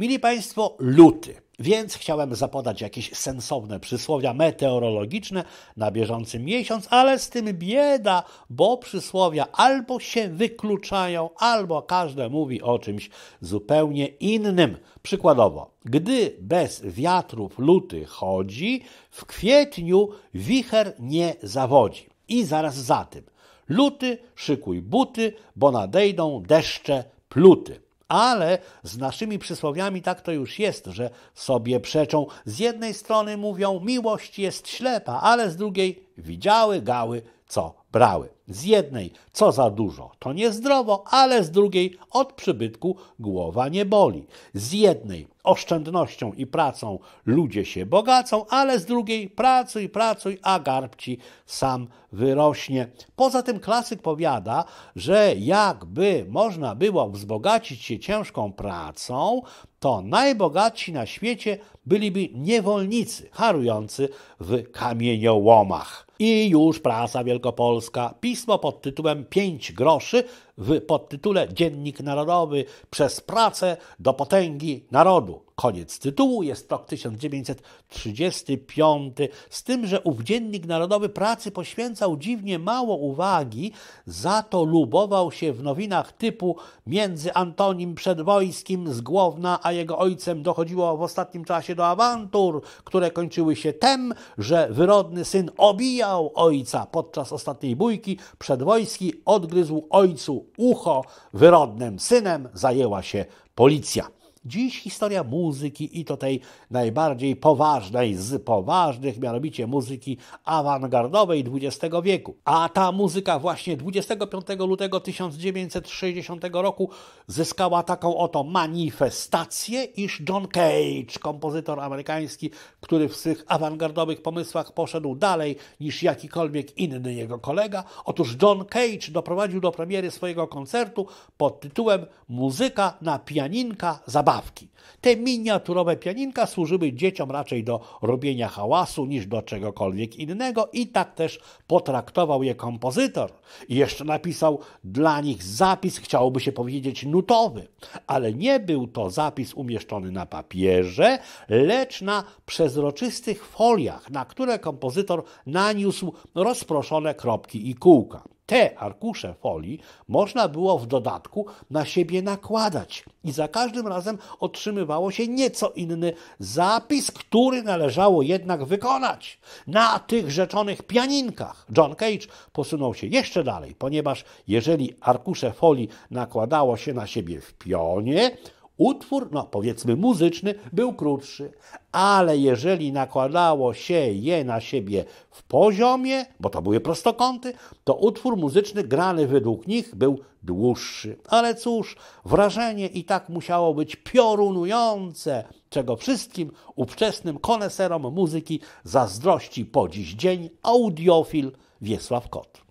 Mili Państwo, luty. Więc chciałem zapodać jakieś sensowne przysłowia meteorologiczne na bieżący miesiąc, ale z tym bieda, bo przysłowia albo się wykluczają, albo każde mówi o czymś zupełnie innym. Przykładowo, gdy bez wiatrów luty chodzi, w kwietniu wicher nie zawodzi. I zaraz za tym, luty szykuj buty, bo nadejdą deszcze pluty. Ale z naszymi przysłowiami tak to już jest, że sobie przeczą. Z jednej strony mówią, miłość jest ślepa, ale z drugiej widziały gały co brały. Z jednej, co za dużo, to niezdrowo, ale z drugiej, od przybytku głowa nie boli. Z jednej, oszczędnością i pracą ludzie się bogacą, ale z drugiej, pracuj, pracuj, a garb ci sam wyrośnie. Poza tym klasyk powiada, że jakby można było wzbogacić się ciężką pracą, to najbogatsi na świecie byliby niewolnicy harujący w kamieniołomach. I już prasa wielkopolska, pismo pod tytułem Pięć groszy w podtytule Dziennik Narodowy przez pracę do potęgi narodu. Koniec tytułu, jest rok 1935, z tym, że ów Dziennik Narodowy Pracy poświęcał dziwnie mało uwagi, za to lubował się w nowinach typu między Antonim Przedwojskim z Głowna, a jego ojcem dochodziło w ostatnim czasie do awantur, które kończyły się tem, że wyrodny syn obijał ojca podczas ostatniej bójki, Przedwojski odgryzł ojcu ucho, wyrodnym synem zajęła się policja. Dziś historia muzyki i to tej najbardziej poważnej z poważnych, mianowicie muzyki awangardowej XX wieku. A ta muzyka właśnie 25 lutego 1960 roku zyskała taką oto manifestację, iż John Cage, kompozytor amerykański, który w swych awangardowych pomysłach poszedł dalej niż jakikolwiek inny jego kolega, otóż John Cage doprowadził do premiery swojego koncertu pod tytułem Muzyka na pianinka zabawa zabawki. Te miniaturowe pianinka służyły dzieciom raczej do robienia hałasu niż do czegokolwiek innego i tak też potraktował je kompozytor. I jeszcze napisał dla nich zapis, chciałoby się powiedzieć nutowy, ale nie był to zapis umieszczony na papierze, lecz na przezroczystych foliach, na które kompozytor naniósł rozproszone kropki i kółka te arkusze folii można było w dodatku na siebie nakładać i za każdym razem otrzymywało się nieco inny zapis, który należało jednak wykonać. Na tych rzeczonych pianinkach John Cage posunął się jeszcze dalej, ponieważ jeżeli arkusze folii nakładało się na siebie w pionie, Utwór, no powiedzmy muzyczny, był krótszy, ale jeżeli nakładało się je na siebie w poziomie, bo to były prostokąty, to utwór muzyczny grany według nich był dłuższy. Ale cóż, wrażenie i tak musiało być piorunujące, czego wszystkim ówczesnym koneserom muzyki zazdrości po dziś dzień audiofil Wiesław Kot.